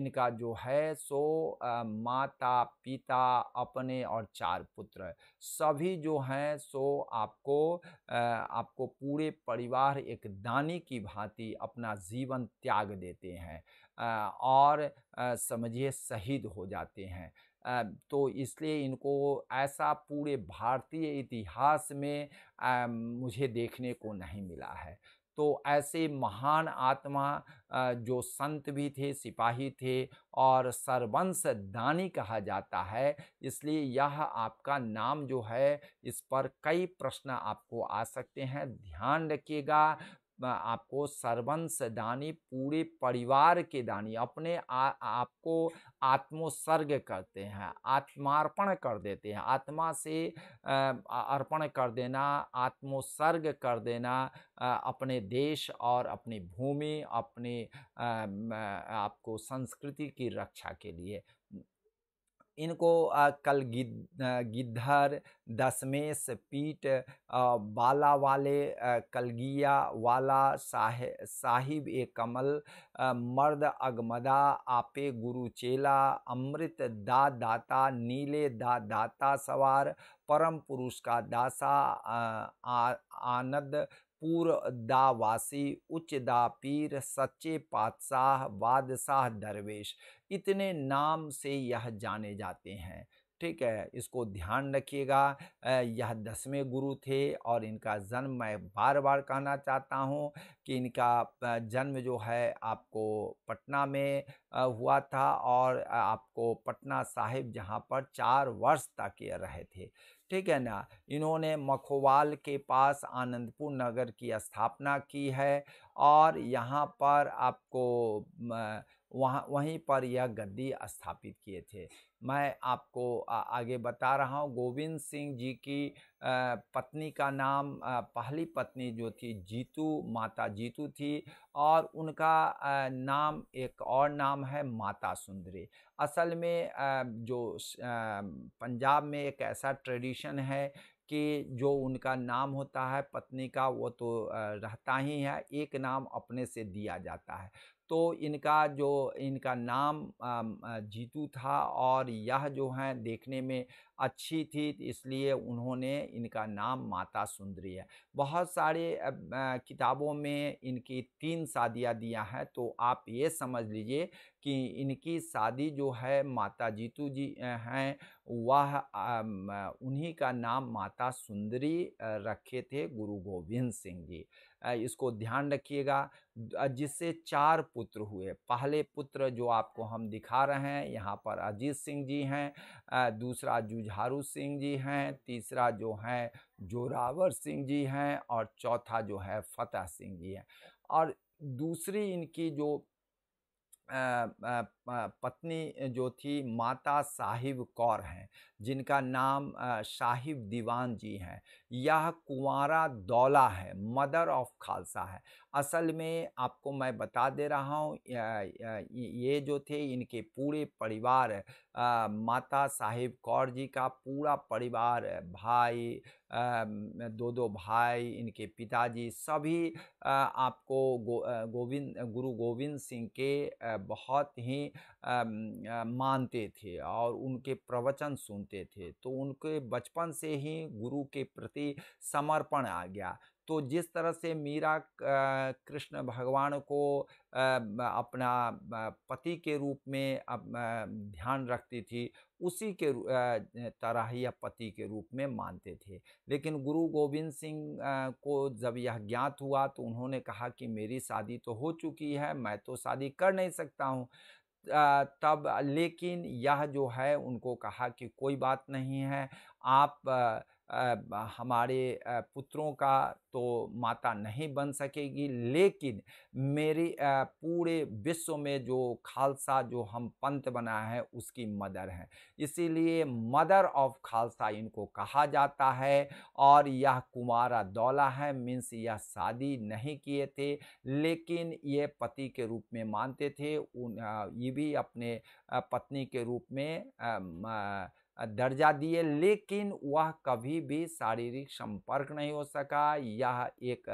इनका जो है सो माता पिता अपने और चार पुत्र सभी जो हैं सो आपको आपको पूरे परिवार एक दानी की भांति अपना जीवन त्याग देते हैं और समझिए शहीद हो जाते हैं तो इसलिए इनको ऐसा पूरे भारतीय इतिहास में मुझे देखने को नहीं मिला है तो ऐसे महान आत्मा जो संत भी थे सिपाही थे और सर्वंश दानी कहा जाता है इसलिए यह आपका नाम जो है इस पर कई प्रश्न आपको आ सकते हैं ध्यान रखिएगा आपको सर्वंश दानी पूरे परिवार के दानी अपने आ, आपको आत्मोत्सर्ग करते हैं आत्मार्पण कर देते हैं आत्मा से अर्पण कर देना आत्मोत्सर्ग कर देना अपने देश और अपनी भूमि अपने आपको संस्कृति की रक्षा के लिए इनको कल गिद्धर दशमेश पीठ बाला वाले कलगिया वाला साहिब ए कमल मर्द अगमदा आपे गुरु चेला अमृत दा दाता नीले दा दाता सवार परम पुरुष का दासा आनंद पूर्व दावासी उच्च दा पीर सच्चे पातशाह बादशाह दरवेश इतने नाम से यह जाने जाते हैं ठीक है इसको ध्यान रखिएगा यह दसवें गुरु थे और इनका जन्म मैं बार बार कहना चाहता हूँ कि इनका जन्म जो है आपको पटना में हुआ था और आपको पटना साहिब जहाँ पर चार वर्ष तक ये रहे थे ठीक है ना इन्होंने मखोवाल के पास आनंदपुर नगर की स्थापना की है और यहाँ पर आपको वहाँ वहीं पर यह गद्दी स्थापित किए थे मैं आपको आगे बता रहा हूँ गोविंद सिंह जी की पत्नी का नाम पहली पत्नी जो थी जीतू माता जीतू थी और उनका नाम एक और नाम है माता सुंदरी असल में जो पंजाब में एक ऐसा ट्रेडिशन है कि जो उनका नाम होता है पत्नी का वो तो रहता ही है एक नाम अपने से दिया जाता है तो इनका जो इनका नाम जीतू था और यह जो है देखने में अच्छी थी इसलिए उन्होंने इनका नाम माता सुंदरी है बहुत सारे किताबों में इनकी तीन शादियाँ दिया है तो आप ये समझ लीजिए कि इनकी शादी जो है माता जीतू जी हैं वह उन्हीं का नाम माता सुंदरी रखे थे गुरु गोविंद सिंह जी इसको ध्यान रखिएगा जिससे चार पुत्र हुए पहले पुत्र जो आपको हम दिखा रहे हैं यहाँ पर अजीत सिंह जी हैं दूसरा जुझारू सिंह जी हैं तीसरा जो हैं जोरावर सिंह जी हैं और चौथा जो है फतेह सिंह जी हैं और दूसरी इनकी जो पत्नी जो थी माता साहिब कौर हैं जिनका नाम साहिब दीवान जी हैं यह कुंवरा दौला है मदर ऑफ खालसा है असल में आपको मैं बता दे रहा हूँ ये जो थे इनके पूरे परिवार आ, माता साहिब कौर जी का पूरा परिवार भाई आ, दो दो भाई इनके पिताजी सभी आ, आपको गो, गोविंद गुरु गोविंद सिंह के बहुत ही मानते थे और उनके प्रवचन सुनते थे तो उनके बचपन से ही गुरु के प्रति समर्पण आ गया तो जिस तरह से मीरा कृष्ण भगवान को अपना पति के रूप में ध्यान रखती थी उसी के तरह या पति के रूप में मानते थे लेकिन गुरु गोविंद सिंह को जब यह ज्ञात हुआ तो उन्होंने कहा कि मेरी शादी तो हो चुकी है मैं तो शादी कर नहीं सकता हूँ तब लेकिन यह जो है उनको कहा कि कोई बात नहीं है आप हमारे पुत्रों का तो माता नहीं बन सकेगी लेकिन मेरे पूरे विश्व में जो खालसा जो हम पंथ बना है उसकी मदर है इसीलिए मदर ऑफ खालसा इनको कहा जाता है और यह कुमारा दौला है मीन्स यह शादी नहीं किए थे लेकिन ये पति के रूप में मानते थे उन ये भी अपने पत्नी के रूप में आ, आ, दर्जा दिए लेकिन वह कभी भी शारीरिक संपर्क नहीं हो सका यह एक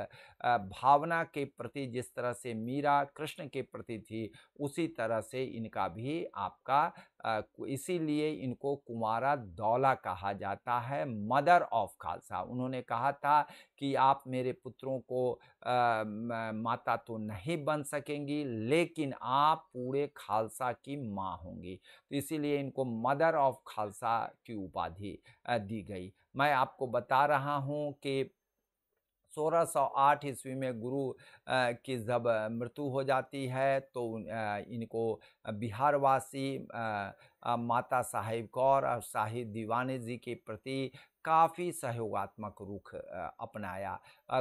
भावना के प्रति जिस तरह से मीरा कृष्ण के प्रति थी उसी तरह से इनका भी आपका इसीलिए इनको कुमारा दौला कहा जाता है मदर ऑफ खालसा उन्होंने कहा था कि आप मेरे पुत्रों को आ, माता तो नहीं बन सकेंगी लेकिन आप पूरे खालसा की माँ होंगी तो इसीलिए इनको मदर ऑफ खालसा की उपाधि दी गई मैं आपको बता रहा हूँ कि 1608 ईस्वी में गुरु की जब मृत्यु हो जाती है तो इनको बिहारवासी माता साहिब कौर और शाहिद दीवानी जी के प्रति काफ़ी सहयोगात्मक रुख अपनाया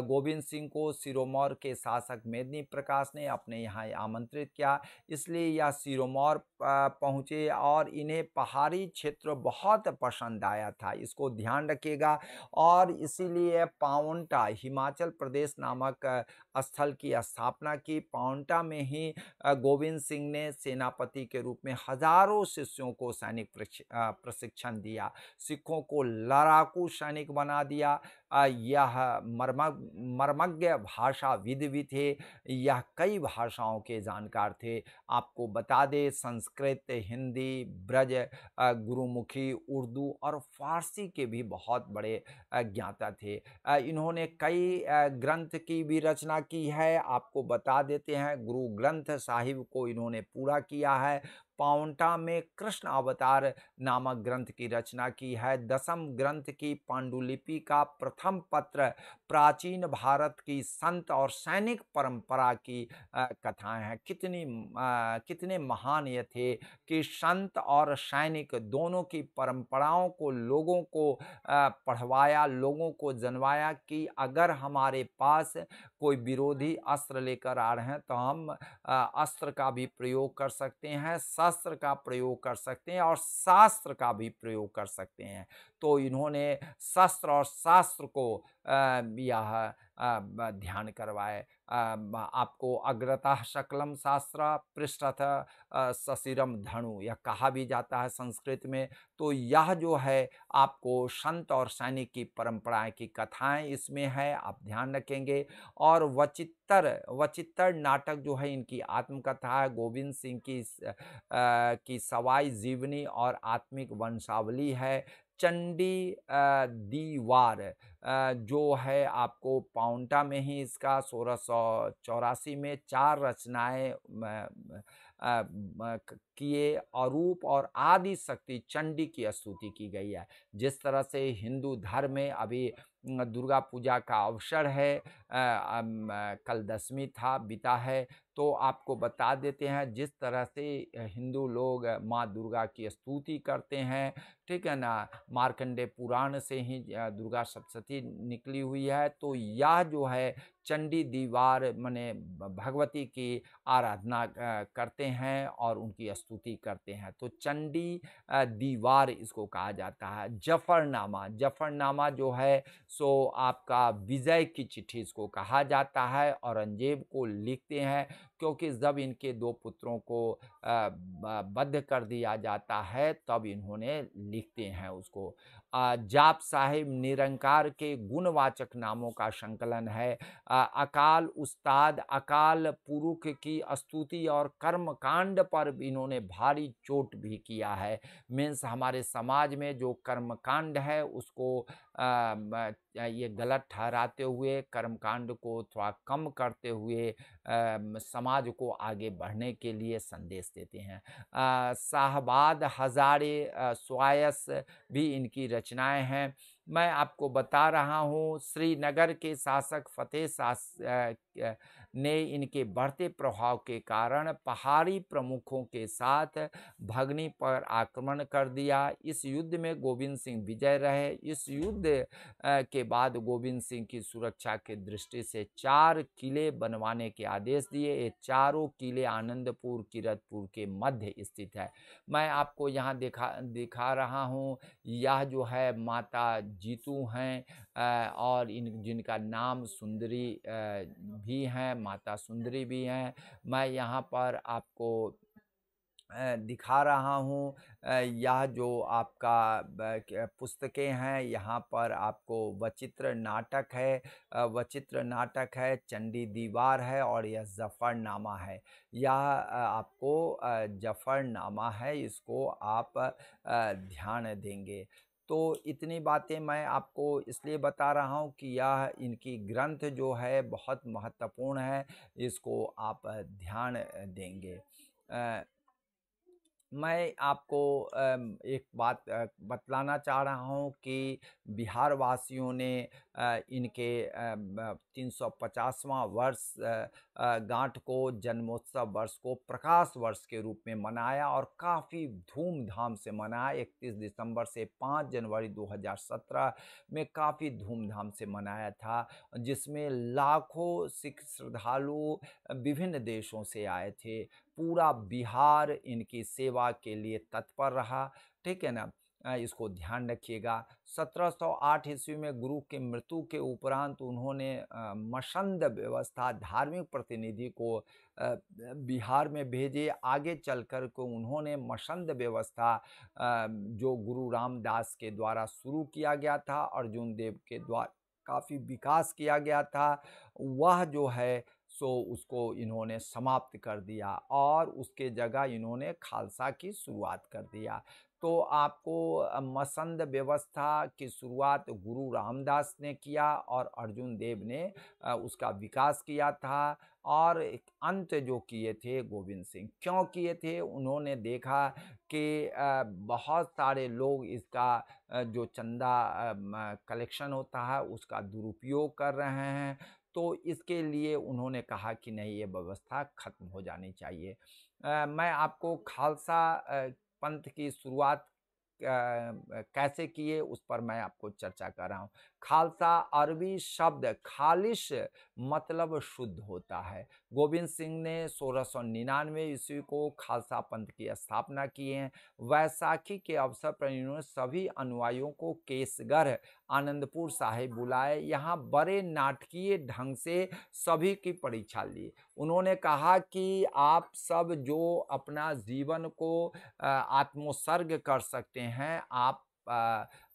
गोविंद सिंह को सिरोमौर के शासक मेदनी प्रकाश ने अपने यहाँ आमंत्रित किया इसलिए यह सिरोमौर पहुँचे और इन्हें पहाड़ी क्षेत्र बहुत पसंद आया था इसको ध्यान रखिएगा और इसीलिए पाउंटा हिमाचल प्रदेश नामक स्थल की स्थापना की पाउंटा में ही गोविंद सिंह ने सेनापति के रूप में हजारों शिष्यों को सैनिक प्रशिक्षण दिया सिखों को लड़ा सैनिक बना दिया यह मर्म मर्मज्ञ भाषा विधि भी थे यह कई भाषाओं के जानकार थे आपको बता दें संस्कृत हिंदी ब्रज गुरुमुखी उर्दू और फारसी के भी बहुत बड़े ज्ञाता थे इन्होंने कई ग्रंथ की भी रचना की है आपको बता देते हैं गुरु ग्रंथ साहिब को इन्होंने पूरा किया है पाउंटा में कृष्ण अवतार नामक ग्रंथ की रचना की है दसम ग्रंथ की पांडुलिपि का प्रथम प्रथम पत्र प्राचीन भारत की संत और सैनिक परंपरा की कथाएं हैं कितनी आ, कितने महान ये थे कि संत और सैनिक दोनों की परंपराओं को लोगों को आ, पढ़वाया लोगों को जनवाया कि अगर हमारे पास कोई विरोधी अस्त्र लेकर आ रहे हैं तो हम आ, अस्त्र का भी प्रयोग कर सकते हैं शस्त्र का प्रयोग कर सकते हैं और शास्त्र का भी प्रयोग कर सकते हैं तो इन्होंने शस्त्र और शास्त्र को यह ध्यान करवाए आपको अग्रता शक्लम शास्त्र पृष्ठथ सशिरम धनु यह कहा भी जाता है संस्कृत में तो यह जो है आपको संत और सैनिक की परंपराएं की कथाएं इसमें है आप ध्यान रखेंगे और वचित्तर वचित्तर नाटक जो है इनकी आत्मकथा है गोविंद सिंह की आ, की सवाई जीवनी और आत्मिक वंशावली है चंडी दीवार जो है आपको पाउंटा में ही इसका सोलह सौ चौरासी में चार रचनाएं किए अरूप और आदि शक्ति चंडी की स्तुति की गई है जिस तरह से हिंदू धर्म में अभी दुर्गा पूजा का अवसर है आ, आ, कल दसवीं था बिता है तो आपको बता देते हैं जिस तरह से हिंदू लोग माँ दुर्गा की स्तुति करते हैं ठीक है ना मार्कंडे पुराण से ही दुर्गा सप्तती निकली हुई है तो यह जो है चंडी दीवार मैने भगवती की आराधना करते हैं और उनकी स्तुति करते हैं तो चंडी दीवार इसको कहा जाता है जफरनामा जफरनामा जो है सो आपका विजय की चिट्ठी इसको कहा जाता है औरंगजेब को लिखते हैं क्योंकि जब इनके दो पुत्रों को बद्ध कर दिया जाता है तब इन्होंने लिखते हैं उसको जाप साहिब निरंकार के गुणवाचक नामों का संकलन है अकाल उस्ताद अकाल पुरुष की स्तुति और कर्म कांड पर इन्होंने भारी चोट भी किया है मीन्स हमारे समाज में जो कर्म कांड है उसको या ये गलत ठहराते हुए कर्मकांड को थोड़ा कम करते हुए समाज को आगे बढ़ने के लिए संदेश देते हैं शाहबाद हज़ारे स्वायस भी इनकी रचनाएं हैं मैं आपको बता रहा हूँ श्रीनगर के शासक फतेह सास ने इनके बढ़ते प्रभाव के कारण पहाड़ी प्रमुखों के साथ भगनी पर आक्रमण कर दिया इस युद्ध में गोविंद सिंह विजय रहे इस युद्ध के बाद गोविंद सिंह की सुरक्षा के दृष्टि से चार किले बनवाने के आदेश दिए ये चारों किले आनंदपुर किरतपुर के मध्य स्थित है मैं आपको यहाँ दिखा दिखा रहा हूँ यह जो है माता जीतू हैं और इन जिनका नाम सुंदरी भी हैं माता सुंदरी भी हैं मैं यहाँ पर आपको दिखा रहा हूँ यह जो आपका पुस्तकें हैं यहाँ पर आपको वचित्र नाटक है वचित्र नाटक है चंडी दीवार है और यह जफ़रनामा है यह आपको जफ़रनामा है इसको आप ध्यान देंगे तो इतनी बातें मैं आपको इसलिए बता रहा हूँ कि यह इनकी ग्रंथ जो है बहुत महत्वपूर्ण है इसको आप ध्यान देंगे आ, मैं आपको एक बात बतलाना चाह रहा हूँ कि बिहार वासियों ने इनके तीन पचासवा वर्ष गांठ को जन्मोत्सव वर्ष को प्रकाश वर्ष के रूप में मनाया और काफ़ी धूमधाम से मनाया 31 दिसंबर से 5 जनवरी 2017 में काफ़ी धूमधाम से मनाया था जिसमें लाखों सिख श्रद्धालु विभिन्न देशों से आए थे पूरा बिहार इनकी सेवा के लिए तत्पर रहा ठीक है ना इसको ध्यान रखिएगा 1708 ईस्वी में गुरु के मृत्यु के उपरांत उन्होंने मसंद व्यवस्था धार्मिक प्रतिनिधि को बिहार में भेजे आगे चलकर को उन्होंने मसंद व्यवस्था जो गुरु रामदास के द्वारा शुरू किया गया था अर्जुन देव के द्वारा काफ़ी विकास किया गया था वह जो है सो उसको इन्होंने समाप्त कर दिया और उसके जगह इन्होंने खालसा की शुरुआत कर दिया तो आपको मसंद व्यवस्था की शुरुआत गुरु रामदास ने किया और अर्जुन देव ने उसका विकास किया था और अंत जो किए थे गोविंद सिंह क्यों किए थे उन्होंने देखा कि बहुत सारे लोग इसका जो चंदा कलेक्शन होता है उसका दुरुपयोग कर रहे हैं तो इसके लिए उन्होंने कहा कि नहीं ये व्यवस्था ख़त्म हो जानी चाहिए मैं आपको खालसा पंथ की शुरुआत कैसे किए उस पर मैं आपको चर्चा कर रहा हूँ खालसा अरबी शब्द खालिश मतलब शुद्ध होता है गोविंद सिंह ने सोलह सौ निन्यानवे ईस्वी को खालसा पंथ की स्थापना की है वैसाखी के अवसर पर इन्होंने सभी अनुयायियों को केसगढ़ आनंदपुर साहिब बुलाए यहाँ बड़े नाटकीय ढंग से सभी की परीक्षा ली उन्होंने कहा कि आप सब जो अपना जीवन को आत्मोत्सर्ग कर सकते हैं आप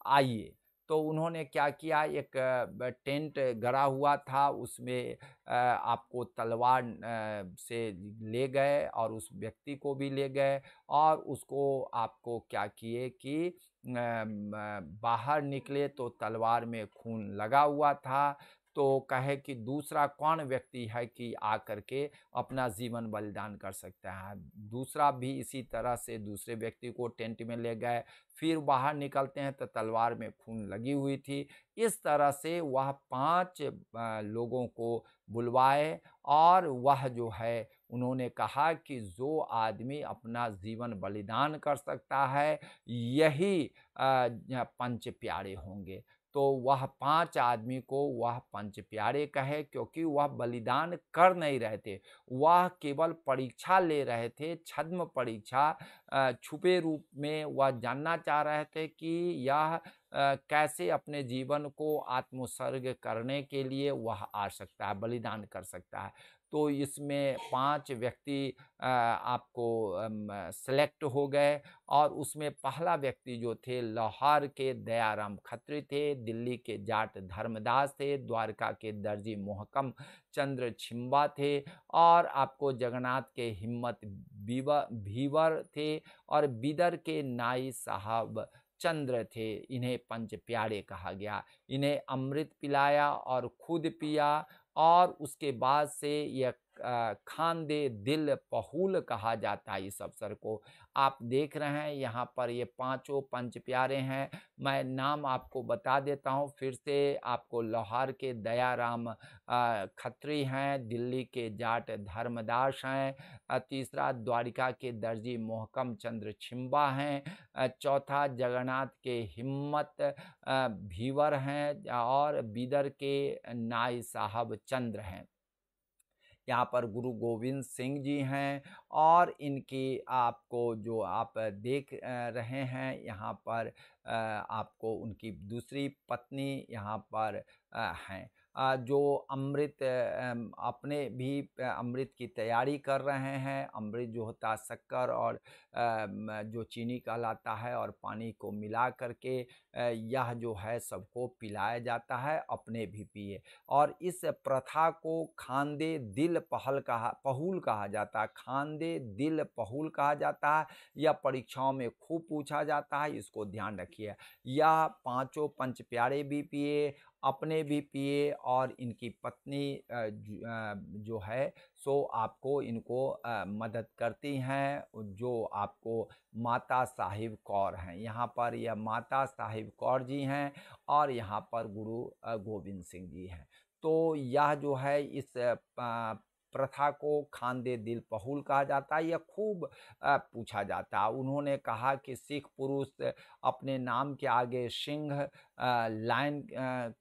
आइए तो उन्होंने क्या किया एक टेंट गड़ा हुआ था उसमें आपको तलवार से ले गए और उस व्यक्ति को भी ले गए और उसको आपको क्या किए कि बाहर निकले तो तलवार में खून लगा हुआ था तो कहे कि दूसरा कौन व्यक्ति है कि आ करके अपना जीवन बलिदान कर सकता है दूसरा भी इसी तरह से दूसरे व्यक्ति को टेंट में ले गए फिर बाहर निकलते हैं तो तलवार में खून लगी हुई थी इस तरह से वह पांच लोगों को बुलवाए और वह जो है उन्होंने कहा कि जो आदमी अपना जीवन बलिदान कर सकता है यही पंच प्यारे होंगे तो वह पांच आदमी को वह पंच प्यारे कहे क्योंकि वह बलिदान कर नहीं रहे थे वह केवल परीक्षा ले रहे थे छद्म परीक्षा छुपे रूप में वह जानना चाह रहे थे कि यह कैसे अपने जीवन को आत्मसर्ग करने के लिए वह आ सकता है बलिदान कर सकता है तो इसमें पांच व्यक्ति आपको सेलेक्ट हो गए और उसमें पहला व्यक्ति जो थे लाहौर के दयाराम खत्री थे दिल्ली के जाट धर्मदास थे द्वारका के दर्जी मोहकम चंद्र छिम्बा थे और आपको जगन्नाथ के हिम्मत भीवर थे और बिदर के नाई साहब चंद्र थे इन्हें पंच प्यारे कहा गया इन्हें अमृत पिलाया और खुद पिया और उसके बाद से यह खानदे दिल पहुल कहा जाता है इस अवसर को आप देख रहे हैं यहाँ पर ये पांचों पंच प्यारे हैं मैं नाम आपको बता देता हूँ फिर से आपको लोहार के दयाराम खत्री हैं दिल्ली के जाट धर्मदास हैं तीसरा द्वारिका के दर्जी मोहकम चंद्र छिम्बा हैं चौथा जगन्नाथ के हिम्मत भीवर हैं और बीदर के नाई साहब चंद्र हैं यहाँ पर गुरु गोविंद सिंह जी हैं और इनकी आपको जो आप देख रहे हैं यहाँ पर आपको उनकी दूसरी पत्नी यहाँ पर हैं जो अमृत अपने भी अमृत की तैयारी कर रहे हैं अमृत जो होता है शक्कर और जो चीनी कहलाता है और पानी को मिला करके यह जो है सबको पिलाया जाता है अपने भी पिए और इस प्रथा को खानदे दिल पहल कहा पहूल कहा जाता है खानदे दिल पहूल कहा जाता है यह परीक्षाओं में खूब पूछा जाता है इसको ध्यान रखिए यह पांचों पंच प्यारे भी पिए अपने भी पिए और इनकी पत्नी जो है सो आपको इनको मदद करती हैं जो आपको माता साहिब कौर हैं यहाँ पर यह माता साहिब कौर जी हैं और यहाँ पर गुरु गोविंद सिंह जी हैं तो यह जो है इस प्रथा को खानदे दिल पहुल कहा जाता है यह खूब पूछा जाता है उन्होंने कहा कि सिख पुरुष अपने नाम के आगे सिंह लाइन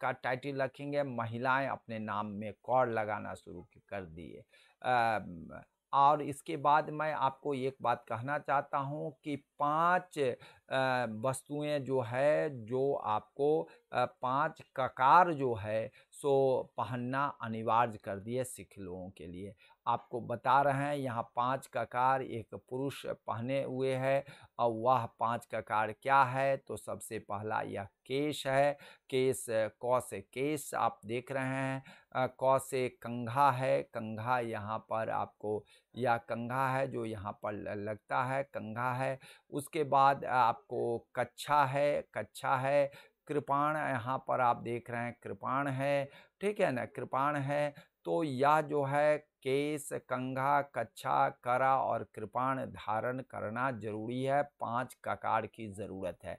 का टाइटल रखेंगे महिलाएं अपने नाम में कौर लगाना शुरू कर दिए और इसके बाद मैं आपको एक बात कहना चाहता हूँ कि पांच वस्तुएं जो है जो आपको पांच ककार जो है सो पहनना अनिवार्य कर दिए सिख लोगों के लिए आपको बता रहे हैं यहाँ पांच कार एक पुरुष पहने हुए है और वह पांच कार क्या है तो सबसे पहला यह केश है केश कौ से केश आप देख रहे हैं कौ से कंघा है कंघा यहाँ पर आपको यह कंघा है जो यहाँ पर लगता है कंघा है उसके बाद आपको कच्छा है कच्छा है कृपाण यहाँ पर आप देख रहे हैं कृपाण है ठीक है ना कृपाण है तो यह जो है केस कंघा कच्छा करा और कृपाण धारण करना जरूरी है पांच ककार की ज़रूरत है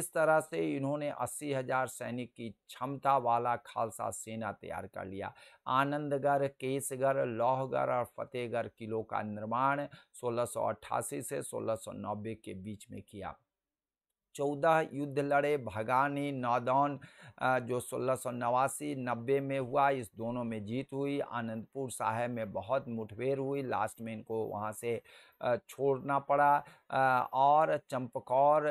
इस तरह से इन्होंने अस्सी हजार सैनिक की क्षमता वाला खालसा सेना तैयार कर लिया आनंदगढ़ केसगढ़ लौहगढ़ और फतेहगढ़ किलों का निर्माण 1688 से 1690 के बीच में किया चौदह युद्ध लड़े भगानी नादौन जो सोलह सौ नवासी नब्बे में हुआ इस दोनों में जीत हुई आनंदपुर साहेब में बहुत मुठभेड़ हुई लास्ट में इनको वहाँ से छोड़ना पड़ा और चंपकौर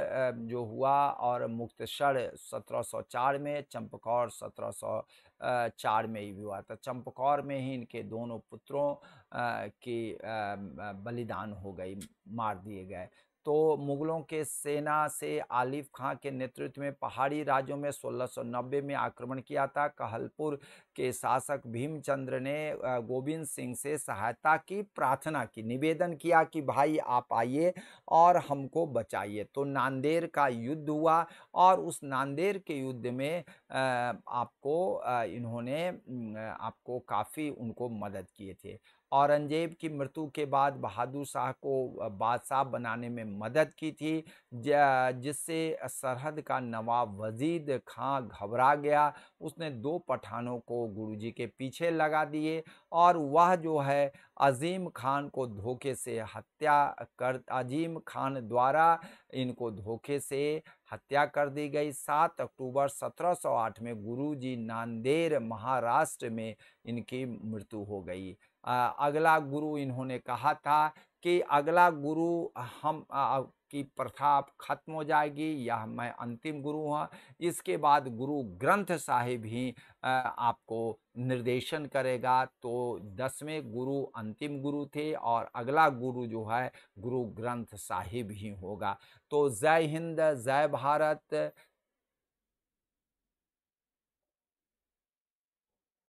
जो हुआ और मुक्तसर 1704 में चंपकौर 1704 में ही हुआ था चंपकौर में ही इनके दोनों पुत्रों की बलिदान हो गई मार दिए गए तो मुग़लों के सेना से आलिफ खां के नेतृत्व में पहाड़ी राज्यों में 1690 में आक्रमण किया था कहलपुर के शासक भीमचंद्र ने गोविंद सिंह से सहायता की प्रार्थना की निवेदन किया कि भाई आप आइए और हमको बचाइए तो नांदेड़ का युद्ध हुआ और उस नांदेड़ के युद्ध में आपको इन्होंने आपको काफ़ी उनको मदद किए थे औरंगजेब की मृत्यु के बाद बहादुर शाह को बादशाह बनाने में मदद की थी जिससे सरहद का नवाब वजीद खां घबरा गया उसने दो पठानों को गुरुजी के पीछे लगा दिए और वह जो है अजीम खान को धोखे से हत्या कर अजीम खान द्वारा इनको धोखे से हत्या कर दी गई सात अक्टूबर 1708 में गुरुजी नांदेड़ महाराष्ट्र में इनकी मृत्यु हो गई अगला गुरु इन्होंने कहा था कि अगला गुरु हम की प्रथा खत्म हो जाएगी यह मैं अंतिम गुरु हूँ इसके बाद गुरु ग्रंथ साहिब ही आपको निर्देशन करेगा तो दसवें गुरु अंतिम गुरु थे और अगला गुरु जो है गुरु ग्रंथ साहिब ही होगा तो जय हिंद जय भारत